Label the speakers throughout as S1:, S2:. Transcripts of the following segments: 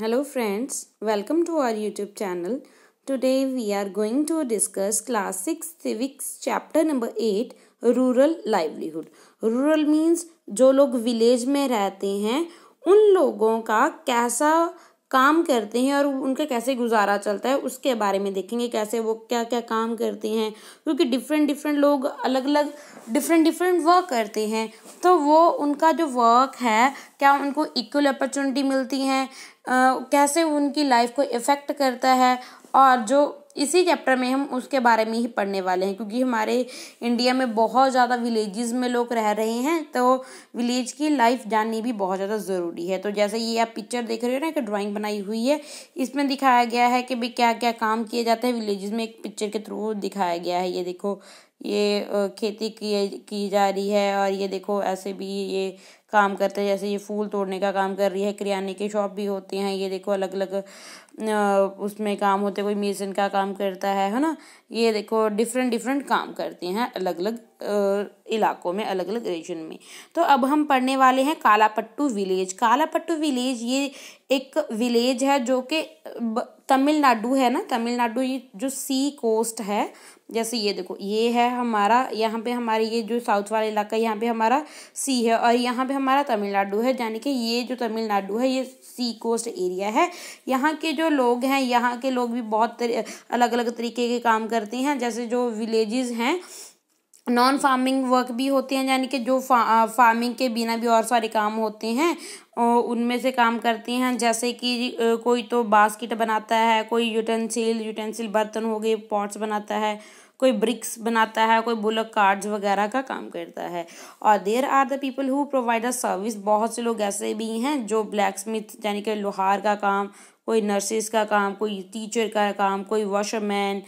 S1: Hello friends, welcome to our YouTube channel. Today we are going to discuss class 6 civics chapter number 8 rural livelihood. Rural means जो लोग village में रहते हैं उन लोगों का कैसा काम करते हैं और उनका कैसे गुजारा चलता है उसके बारे में देखेंगे कैसे वो क्या क्या काम करते हैं क्योंकि डिफरेंट डिफरेंट लोग अलग अलग डिफरेंट डिफरेंट वर्क करते हैं तो वो उनका जो वर्क है क्या उनको इक्वल अपॉर्चुनिटी मिलती हैं कैसे उनकी लाइफ को इफ़ेक्ट करता है और जो इसी चैप्टर में हम उसके बारे में ही पढ़ने वाले हैं क्योंकि हमारे इंडिया में बहुत ज़्यादा विलेजेस में लोग रह रहे हैं तो विलेज की लाइफ जाननी भी बहुत ज़्यादा ज़रूरी है तो जैसे ये आप पिक्चर देख रहे हो ना कि ड्राइंग बनाई हुई है इसमें दिखाया गया है कि भाई क्या क्या काम किए जाते हैं विलेजेस में एक पिक्चर के थ्रू दिखाया गया है ये देखो ये खेती की की जा रही है और ये देखो ऐसे भी ये काम करते हैं जैसे ये फूल तोड़ने का काम कर रही है किराने की शॉप भी होती हैं ये देखो अलग अलग उसमें काम होते कोई मेसन का काम करता है है ना ये देखो डिफरेंट डिफरेंट काम करते हैं अलग अलग इलाकों में अलग अलग रीजन में तो अब हम पढ़ने वाले हैं कालापट्टू विलेज कालापट्टू विलेज ये एक विलेज है जो कि तमिलनाडु है ना तमिलनाडु ये जो सी कोस्ट है जैसे ये देखो ये है हमारा यहाँ पे हमारे ये जो साउथ वाला इलाका यहाँ पे हमारा सी है और यहाँ पे हमारा तमिलनाडु है यानी कि ये जो तमिलनाडु है ये सी कोस्ट एरिया है यहाँ के जो लोग हैं यहाँ के लोग भी बहुत अलग अलग तरीके के काम करते हैं जैसे जो विलेजेस हैं नॉन फार्मिंग वर्क भी होते हैं यानी कि जो फा, फार्मिंग के बिना भी और सारे काम होते हैं उनमें से काम करते हैं जैसे कि कोई तो बास्केट बनाता है कोई यूटेंसिल यूटेंसिल बर्तन हो गए पॉट्स बनाता है कोई ब्रिक्स बनाता है कोई बुलक कार्ड्स वगैरह का काम करता है और there are the people who provide a service बहुत से लोग ऐसे भी हैं जो ब्लैक स्मिथ यानी कि लोहार का काम कोई नर्सिस का काम कोई टीचर का काम कोई वॉशरमैन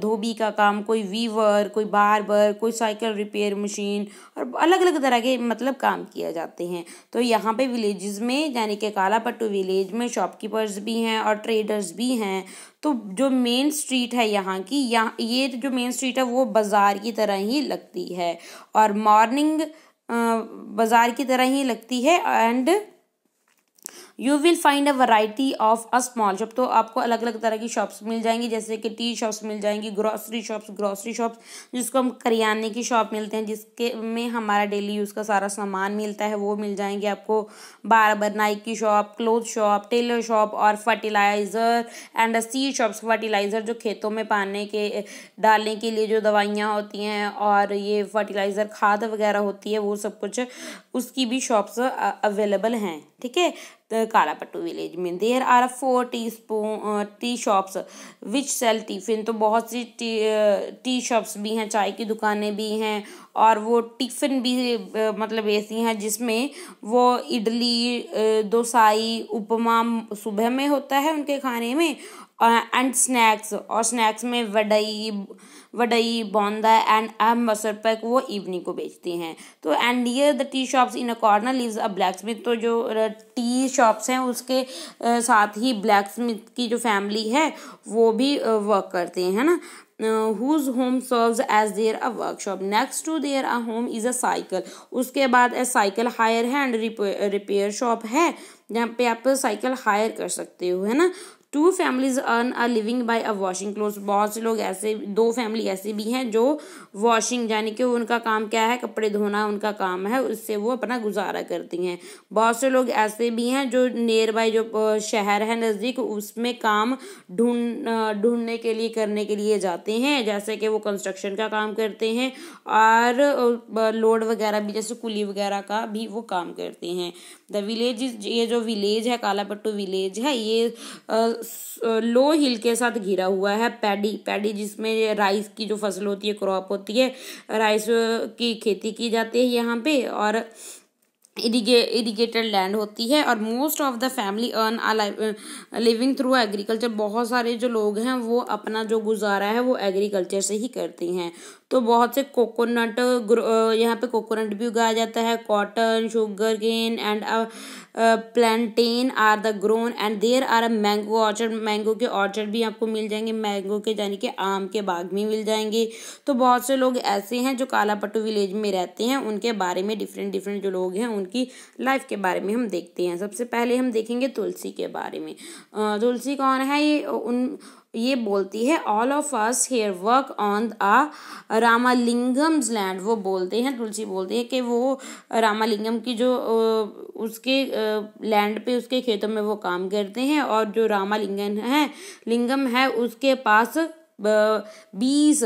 S1: धोबी का काम कोई वीवर कोई बारबर कोई साइकिल रिपेयर मशीन और अलग अलग तरह के मतलब काम किए जाते हैं तो यहाँ पे विलेजेस में यानी कि कालापट्टू विलेज में शॉपकीपर्स भी हैं और ट्रेडर्स भी हैं तो जो मेन स्ट्रीट है यहाँ की यहाँ ये जो मेन स्ट्रीट है वो बाज़ार की तरह ही लगती है और मॉर्निंग बाज़ार की तरह ही लगती है and you will find a variety of a small shop तो आपको अलग अलग तरह की शॉप्स मिल जाएंगी जैसे कि टी शॉप्स मिल जाएंगी ग्रॉसरी शॉप्स ग्रॉसरी शॉप्स जिसको हम करियाने की शॉप मिलते हैं जिसके में हमारा डेली यूज़ का सारा सामान मिलता है वो मिल जाएंगे आपको बार नाइक की shop cloth shop tailor shop और fertiliser and seed shops fertiliser जो खेतों में पाने के डालने के लिए जो दवाइयाँ होती हैं और ये फर्टिलाइज़र खाद वगैरह होती है वो सब कुछ उसकी भी शॉप्स अवेलेबल हैं ठीक है the Kalapattu village में there are four tea spoon uh, tea shops which sell tiffin तो बहुत सी टी टी शॉप्स भी हैं चाय की दुकानें भी हैं और वो टिफ़िन भी uh, मतलब ऐसी हैं जिसमें वो इडली दोसाई उपमा सुबह में होता है उनके खाने में एंड स्नैक्स और स्नैक्स में वडई वडई बॉन्दा एंड अहम मसर पैक वो इवनिंग को बेचती हैं तो एंड ये the tea shops in a corner lives a blacksmith तो जो टी शॉप्स हैं उसके साथ ही ब्लैक स्मिथ की जो फैमिली है वो भी वर्क करते हैं ना whose home serves as their a workshop next to their a home is a cycle उसके बाद ए साइकिल हायर है रिपेयर शॉप है जहाँ पे आप साइकिल हायर कर सकते हो है ना two families earn a living by a washing cloth बहुत से लोग ऐसे दो फैमिली ऐसे भी हैं जो वॉशिंग यानी कि उनका काम क्या है कपड़े धोना उनका काम है उससे वो अपना गुजारा करती हैं बहुत से लोग ऐसे भी हैं जो नियर बाय जो शहर है नज़दीक उसमें काम ढूंढ ढूंढने के लिए करने के लिए जाते हैं जैसे कि वो कंस्ट्रक्शन का काम करते हैं और लोड वगैरह भी जैसे कुली वगैरह का भी वो काम करते हैं द विलेज ये जो विलेज है कालापट्टू विलेज है ये लो हिल के साथ घिरा हुआ है पैडी पैडी जिसमें राइस की जो फसल होती है क्रॉप होती है राइस की खेती की जाती है यहाँ पे और इरीगे इरीगेटेड लैंड होती है और most of the family earn a living through agriculture बहुत सारे जो लोग हैं वो अपना जो गुजारा है वो एग्रीकल्चर से ही करते हैं तो बहुत से कोकोनट यहाँ पे कोकोनट भी उगाया जाता है cotton sugarcane and plantain are the grown and there are a mango orchard mango के ऑर्चर्ड भी आपको मिल जाएंगे मैंगो के यानी कि आम के बाग भी मिल जाएंगे तो बहुत से लोग ऐसे हैं जो कालापट्टू विलेज में रहते हैं उनके बारे में डिफरेंट डिफरेंट जो लोग हैं उनकी लाइफ के बारे में हम देखते हैं सबसे पहले हम देखेंगे तुलसी के बारे में तुलसी कौन है ये उन ये बोलती है all of us here work on uh Ramalingam's land वो बोलते हैं तुलसी बोलते है कि वो रामालिंगम की जो उसके लैंड पे उसके खेतों में वो काम करते हैं और जो रामालिंगन है लिंगम है उसके पास बीस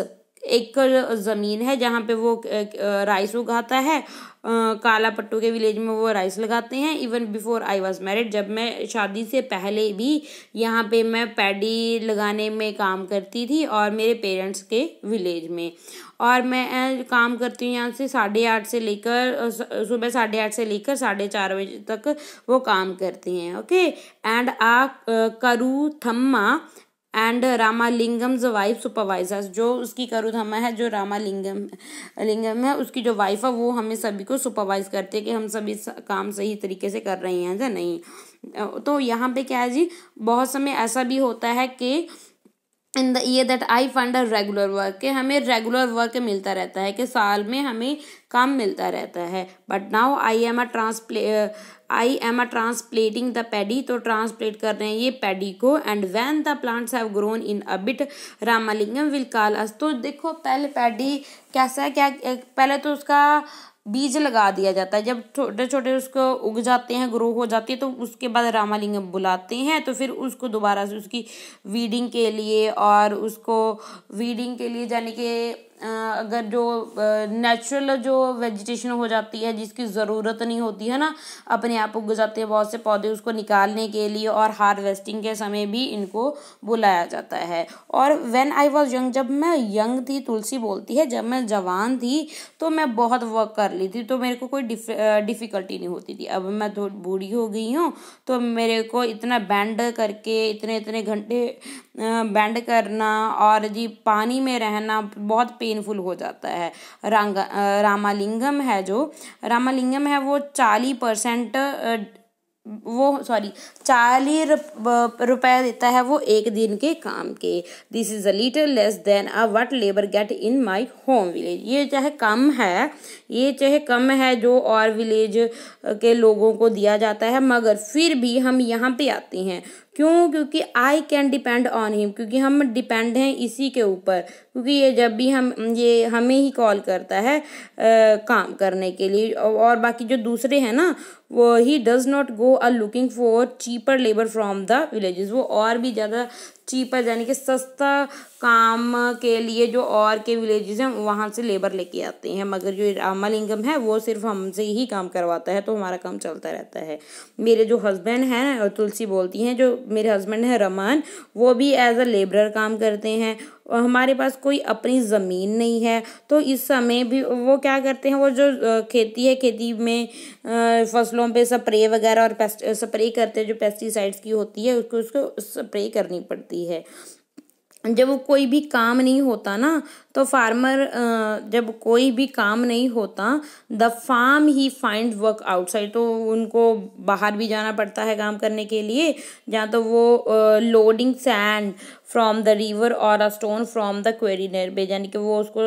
S1: एकड़ ज़मीन है जहाँ पे वो राइस उगाता है काला पट्टू के विलेज में वो राइस लगाते हैं even before I was married जब मैं शादी से पहले भी यहाँ पे मैं पैडी लगाने में काम करती थी और मेरे पेरेंट्स के विलेज में और मैं काम करती हूँ यहाँ से साढ़े आठ से लेकर सुबह साढ़े आठ से लेकर साढ़े चार बजे तक वो काम करती हैं okay and uh Karuthamma and Ramalingam's wife supervisor जो उसकी करुधमा है जो रामालिंगम लिंगम है उसकी जो वाइफ है वो हमें सभी को सुपरवाइज करते हैं कि हम सभी काम सही तरीके से कर रहे हैं या नहीं तो यहाँ पे क्या है जी बहुत समय ऐसा भी होता है कि in the year that I found a regular work के हमें रेगुलर वर्क मिलता रहता है कि साल में हमें काम मिलता रहता है but now I am a transplant I am a transplanting the paddy तो ट्रांसप्लेट कर रहे हैं ये पैडी को and when the plants have grown in a bit Ramalingam will call us तो देखो पहले पैडी कैसा है क्या पहले तो उसका बीज लगा दिया जाता है जब छोटे छोटे उसको उग जाते हैं ग्रो हो जाते हैं तो उसके बाद रामालिंगम बुलाते हैं तो फिर उसको दोबारा से उसकी वीडिंग के लिए और उसको वीडिंग के लिए जाने के अगर जो नेचुरल जो वेजिटेशन हो जाती है जिसकी ज़रूरत नहीं होती है ना अपने आप उग जाते हैं बहुत से पौधे उसको निकालने के लिए और हार्वेस्टिंग के समय भी इनको बुलाया जाता है और व्हेन आई वाज यंग जब मैं यंग थी तुलसी बोलती है जब मैं जवान थी तो मैं बहुत वर्क कर ली थी तो मेरे को कोई डिफ़िकल्टी नहीं होती थी अब मैं थोड़ी बूढ़ी हो गई हूँ तो मेरे को इतना बैंड करके इतने इतने घंटे बेंड करना और जी पानी में रहना बहुत पेनफुल हो जाता है रंग रामालिंगम है जो रामालिंगम है वो चालीस परसेंट वो सॉरी चालीस रुपए देता है वो एक दिन के काम के this is a little less than a what labour get in my home village ये चाहे कम है ये चाहे कम है जो और विलेज के लोगों को दिया जाता है मगर फिर भी हम यहाँ पे आते हैं क्यों क्योंकि I can depend on him क्योंकि हम डिपेंड हैं इसी के ऊपर क्योंकि ये जब भी हम ये हमें ही कॉल करता है आ, काम करने के लिए और बाकी जो दूसरे हैं ना वो he does not go are looking for cheaper labour from the village वो और भी ज़्यादा चीपर यानी कि सस्ता काम के लिए जो और के विलेजेस हैं वहाँ से लेबर लेके आते हैं मगर जो अमल इनकम है वो सिर्फ हमसे ही काम करवाता है तो हमारा काम चलता रहता है मेरे जो हस्बैंड हैं तुलसी बोलती हैं जो मेरे हस्बैंड हैं रमान वो भी एज अ लेबरर काम करते हैं हमारे पास कोई अपनी ज़मीन नहीं है तो इस समय भी वो क्या करते हैं वो जो खेती है खेती में फसलों पे स्प्रे वगैरह और पेस्ट स्प्रे करते हैं जो पेस्टिसाइड्स की होती है उसको उसको स्प्रे करनी पड़ती है जब कोई भी काम नहीं होता ना तो फार्मर जब कोई भी काम नहीं होता the farm he find work outside तो उनको बाहर भी जाना पड़ता है काम करने के लिए या तो वो loading sand from the river और a stone from the quarry near यानी कि वो उसको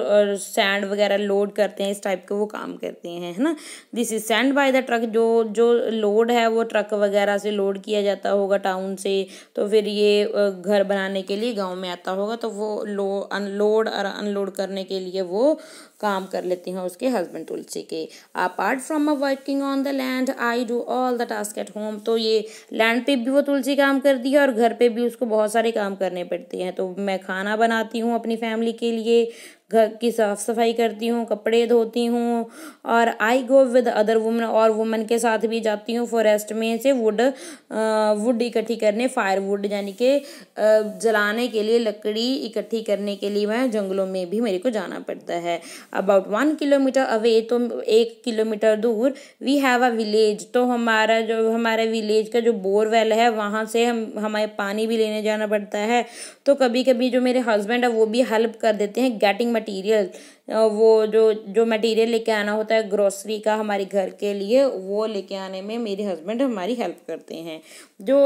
S1: सैंड वगैरह लोड करते हैं इस टाइप के वो काम करते हैं है ना this is sand by the truck जो जो लोड है वो ट्रक वगैरह से लोड किया जाता होगा टाउन से तो फिर ये घर बनाने के लिए गाँव में आता होगा तो वो लो अनलोड और अनलोड करने के लिए वो काम कर लेते हैं उसके हस्बैंड तुलसी के apart from a working on the land I do all the task at home तो ये लैंड पे भी वो तुलसी काम करती है और घर पे भी उसको बहुत सारे काम करने पड़े करते हैं तो मैं खाना बनाती हूँ अपनी फैमिली के लिए घर की साफ़ सफाई करती हूँ कपड़े धोती हूँ और I go with other women और वुमेन के साथ भी जाती हूँ फॉरेस्ट में से वुड वुड इकट्ठी करने फायर वुड यानी कि जलाने के लिए लकड़ी इकट्ठी करने के लिए मैं जंगलों में भी मेरे को जाना पड़ता है अबाउट वन किलोमीटर अवे तो एक किलोमीटर दूर वी हैव अ विलेज तो हमारा जो हमारे विलेज का जो बोरवेल है वहाँ से हम हमें पानी भी लेने जाना पड़ता है तो कभी कभी जो मेरे हस्बैंड है वो भी हेल्प कर देते हैं गेटिंग material वो जो जो मटेरियल लेके आना होता है ग्रोसरी का हमारे घर के लिए वो लेके आने में मेरे हस्बैंड हमारी हेल्प करते हैं जो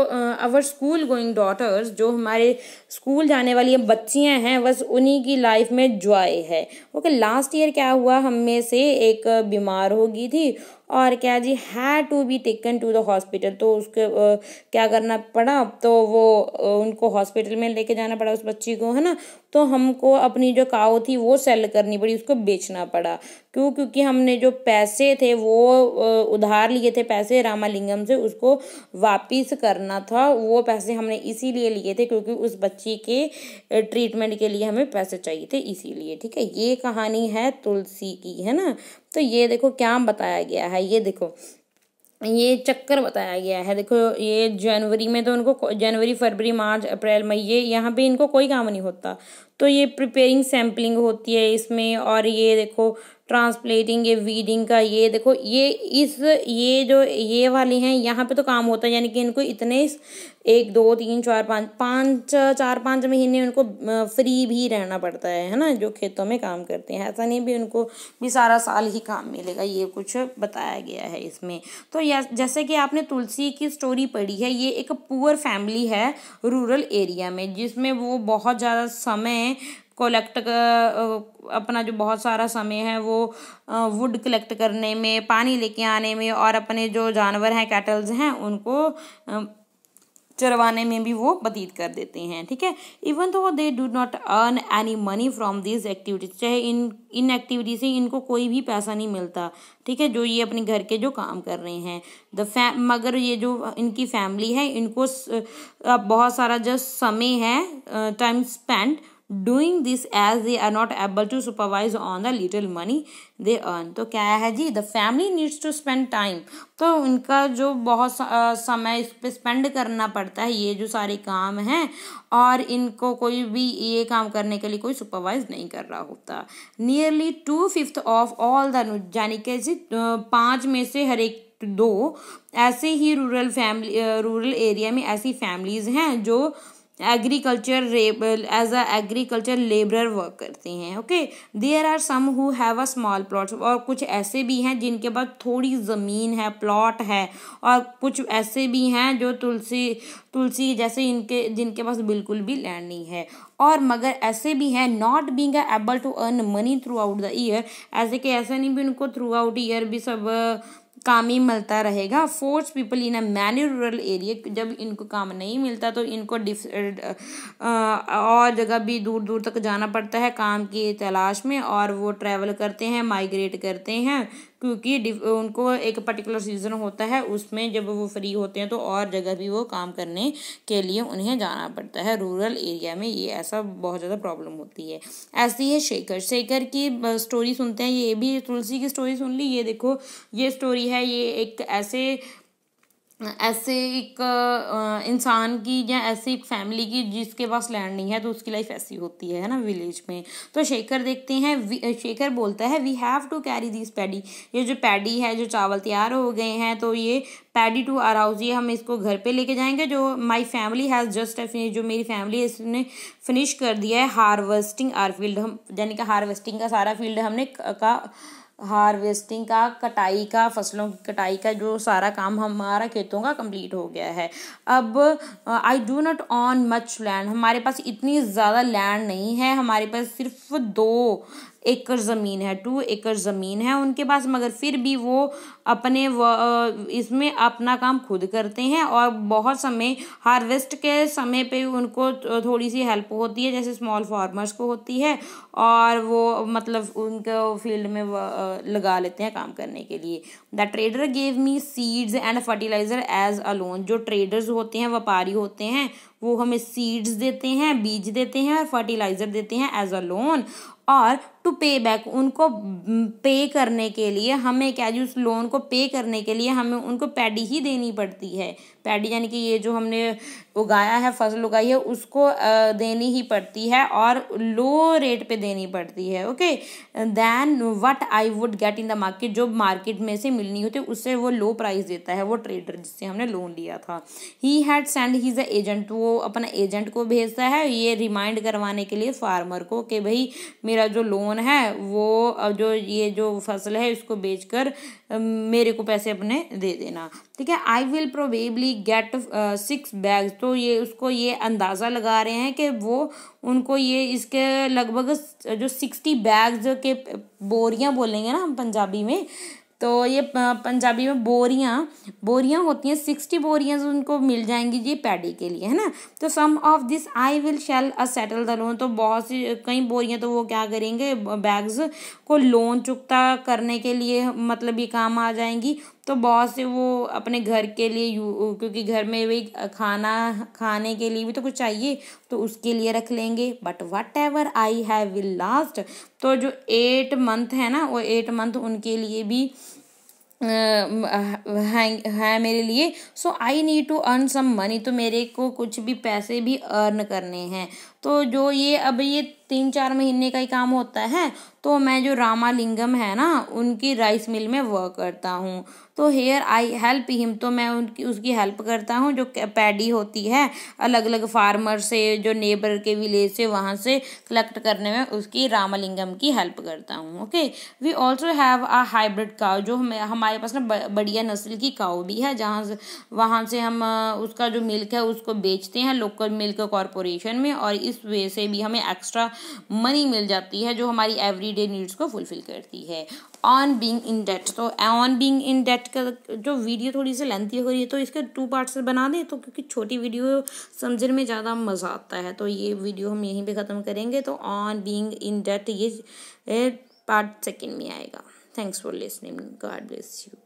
S1: अवर स्कूल गोइंग डॉटर्स जो हमारे स्कूल जाने वाली बच्चियां हैं बस उन्हीं की लाइफ में जॉय है ओके लास्ट ईयर क्या हुआ हम में से एक बीमार हो गई थी और क्या she had to be taken to the hospital तो उसके क्या करना पड़ा तो वो उनको हॉस्पिटल में लेके जाना पड़ा उस बच्ची को है ना तो हमको अपनी जो काओ थी वो सेल करनी पड़ी सॉरी उसको बेचना पड़ा क्यों क्योंकि हमने जो पैसे थे वो उधार लिए थे पैसे रामालिंगम से उसको वापिस करना था वो पैसे हमने इसीलिए लिए थे क्योंकि उस बच्ची के ट्रीटमेंट के लिए हमें पैसे चाहिए थे इसीलिए ठीक है ये कहानी है तुलसी की है ना तो ये देखो क्या बताया गया है ये देखो ये चक्कर बताया गया है देखो ये जनवरी में तो उनको जनवरी फरवरी मार्च अप्रैल मई ये यहाँ पे इनको कोई काम नहीं होता तो ये प्रिपेयरिंग सैम्पलिंग होती है इसमें और ये देखो ट्रांसप्लेटिंग ये वीडिंग का ये देखो ये इस ये जो ये वाली हैं यहाँ पे तो काम होता है यानी कि इनको इतने एक दो तीन चार पाँच पाँच चार पाँच महीने उनको फ्री भी रहना पड़ता है है ना जो खेतों में काम करते हैं ऐसा नहीं भी उनको भी सारा साल ही काम मिलेगा ये कुछ बताया गया है इसमें तो या जैसे कि आपने तुलसी की स्टोरी पढ़ी है ये एक पुअर फैमिली है रूरल एरिया में जिसमें वो बहुत ज़्यादा समय कलेक्ट अपना जो बहुत सारा समय है वो वुड कलेक्ट करने में पानी लेके आने में और अपने जो जानवर हैं कैटल्स हैं उनको चरवाने में भी वो बतीत कर देते हैं ठीक है इवन तो they do not earn any money from this activities चाहे इन इन एक्टिविटी से इनको कोई भी पैसा नहीं मिलता ठीक है जो ये अपने घर के जो काम कर रहे हैं द मगर ये जो इनकी फैमिली है इनको बहुत सारा जो समय है time spend doing this as they are not able to supervise on the little money they earn तो क्या है जी the family needs to spend time तो उनका जो बहुत समय इस पर स्पेंड करना पड़ता है ये जो सारे काम हैं और इनको कोई भी ये काम करने के लिए कोई सुपरवाइज नहीं कर रहा होता nearly two fifth of all the यानी कि जी पाँच में से हर एक दो ऐसे ही रूरल फैमिली रूरल एरिया में ऐसी फैमिलीज़ हैं जो एग्रीकल्चर रेबल as a agriculture labour work करते हैं okay there are some who have a small plot और कुछ ऐसे भी हैं जिनके पास थोड़ी ज़मीन है प्लॉट है और कुछ ऐसे भी हैं जो तुलसी तुलसी जैसे इनके जिनके पास बिल्कुल भी लैंड नहीं है और मगर ऐसे भी हैं not being able to earn money throughout the year ऐसे कि ऐसा नहीं भी उनको थ्रू आउट ईयर भी सब काम ही मिलता रहेगा force people in a many rural area जब इनको काम नहीं मिलता तो इनको डिफ और जगह भी दूर दूर तक जाना पड़ता है काम की तलाश में और वो ट्रैवल करते हैं माइग्रेट करते हैं क्योंकि उनको एक पर्टिकुलर सीज़न होता है उसमें जब वो फ्री होते हैं तो और जगह भी वो काम करने के लिए उन्हें जाना पड़ता है रूरल एरिया में ये ऐसा बहुत ज़्यादा प्रॉब्लम होती है ऐसी है शेखर शेखर की स्टोरी सुनते हैं ये भी तुलसी की स्टोरी सुन ली ये देखो ये स्टोरी है ये एक ऐसे ऐसे एक इंसान की या ऐसे एक फैमिली की जिसके पास लैंड नहीं है तो उसकी लाइफ ऐसी होती है ना विलेज में तो शेखर देखते हैं शेखर बोलता है we have to carry this paddy ये जो पैडी है जो चावल तैयार हो गए हैं तो ये पैडी टू आर हाउस ये हम इसको घर पे लेके जाएंगे जो माय फैमिली हैज़ जस्ट जो मेरी फैमिली है इसने फिनिश कर दिया है हार्वेस्टिंग आर फील्ड हम यानी कि हार्वेस्टिंग का सारा फील्ड हमने का हार्वेस्टिंग का कटाई का फसलों की कटाई का जो सारा काम हमारा खेतों का कंप्लीट हो गया है अब I do not own much land हमारे पास इतनी ज़्यादा लैंड नहीं है हमारे पास सिर्फ दो एकड़ ज़मीन है टू एकड़ ज़मीन है उनके पास मगर फिर भी वो अपने व, इसमें अपना काम खुद करते हैं और बहुत समय हार्वेस्ट के समय पे उनको थोड़ी सी हेल्प होती है जैसे स्मॉल फार्मर्स को होती है और वो मतलब उनको फील्ड में लगा लेते हैं काम करने के लिए the trader gave me seeds and fertiliser as a loan जो ट्रेडर्स होते हैं व्यापारी होते हैं वो हमें सीड्स देते हैं बीज देते हैं और फर्टिलाइज़र देते हैं एज अ लोन और टू पे बैक उनको पे करने के लिए हमें क्या जी उस लोन को पे करने के लिए हमें उनको पैडी ही देनी पड़ती है पैडी यानी कि ये जो हमने उगाया है फसल उगाई है उसको देनी ही पड़ती है और लो रेट पे देनी पड़ती है okay then what I would get in the market जो मार्केट में से मिलनी होती है उससे वो लो प्राइस देता है वो ट्रेडर जिससे हमने लोन लिया था he had sent his a agent वो अपना एजेंट को भेजता है ये रिमाइंड करवाने के लिए फार्मर को कि भाई मेरा जो लोन है वो जो ये जो फसल है इसको बेच मेरे को पैसे अपने दे देना ठीक है I will probably he get six bag तो ये उसको ये अंदाज़ा लगा रहे हैं कि वो उनको ये इसके लगभग जो सिक्सटी बैग्स के बोरियां बोलेंगे ना हम पंजाबी में तो ये पंजाबी में बोरियाँ बोरियाँ होती हैं सिक्सटी बोरियाँ उनको मिल जाएंगी जी पैडी के लिए है ना तो some of this I will sell a settle the loan तो बहुत सी कई बोरियाँ तो वो क्या करेंगे बैग्स को लोन चुकता करने के लिए मतलब ये काम आ जाएंगी तो बहुत से वो अपने घर के लिए क्योंकि घर में भी खाना खाने के लिए भी तो कुछ चाहिए तो उसके लिए रख लेंगे but whatever I have will last तो जो एट मंथ है ना वो एट मंथ उनके लिए भी है मेरे लिए so I need to earn some money तो मेरे को कुछ भी पैसे भी अर्न करने हैं तो जो ये अब ये तीन चार महीने का ही काम होता है तो मैं जो रामालिंगम है ना उनकी राइस मिल में वर्क करता हूँ तो हेयर आई हेल्प हिम तो मैं उनकी उसकी हेल्प करता हूँ जो पैडी होती है अलग अलग फार्मर से जो नेबर के विलेज से वहाँ से कलेक्ट करने में उसकी रामालिंगम की हेल्प करता हूँ okay we also have a hybrid cow जो हम हमारे पास ना बढ़िया नस्ल की काव भी है जहाँ से वहाँ से हम उसका जो मिल्क है उसको बेचते हैं लोकल मिल्क कॉरपोरेशन में और इस वे से भी हमें एक्स्ट्रा मनी मिल जाती है जो हमारी एवरीडे नीड्स को फुलफिल करती है ऑन बींग इन डेट तो ऑन बींग इन डेट का जो वीडियो थोड़ी सी लेंथी हो रही है तो इसके टू पार्ट बना दें तो क्योंकि छोटी वीडियो समझने में ज़्यादा मज़ा आता है तो ये वीडियो हम यहीं पे ख़त्म करेंगे तो ऑन बींग इन डेट ये पार्ट सेकेंड में आएगा thanks for listening God bless you